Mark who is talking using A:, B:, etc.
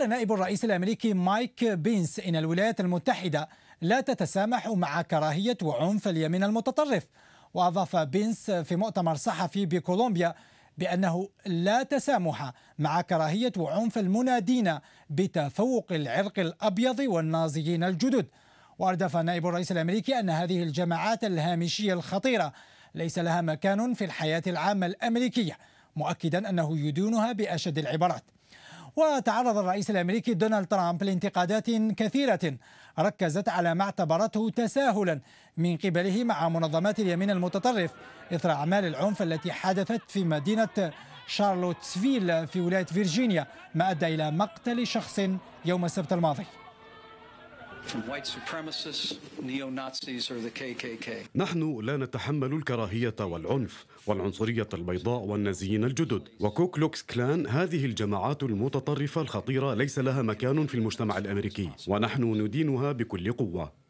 A: قال نائب الرئيس الامريكي مايك بينس ان الولايات المتحده لا تتسامح مع كراهيه وعنف اليمين المتطرف واضاف بينس في مؤتمر صحفي بكولومبيا بانه لا تسامح مع كراهيه وعنف المنادين بتفوق العرق الابيض والنازيين الجدد واردف نائب الرئيس الامريكي ان هذه الجماعات الهامشيه الخطيره ليس لها مكان في الحياه العامه الامريكيه مؤكدا انه يدينها باشد العبارات وتعرض الرئيس الأمريكي دونالد ترامب لانتقادات كثيرة ركزت على ما اعتبرته تساهلا من قبله مع منظمات اليمين المتطرف إثر أعمال العنف التي حدثت في مدينة شارلوتسفيل في ولاية فيرجينيا ما أدى إلى مقتل شخص يوم السبت الماضي
B: نحن لا نتحمل الكراهية والعنف والعنصرية البيضاء والنازيين الجدد وكوكلوكس كلان هذه الجماعات المتطرفة الخطيرة ليس لها مكان في المجتمع الأمريكي ونحن ندينها بكل قوة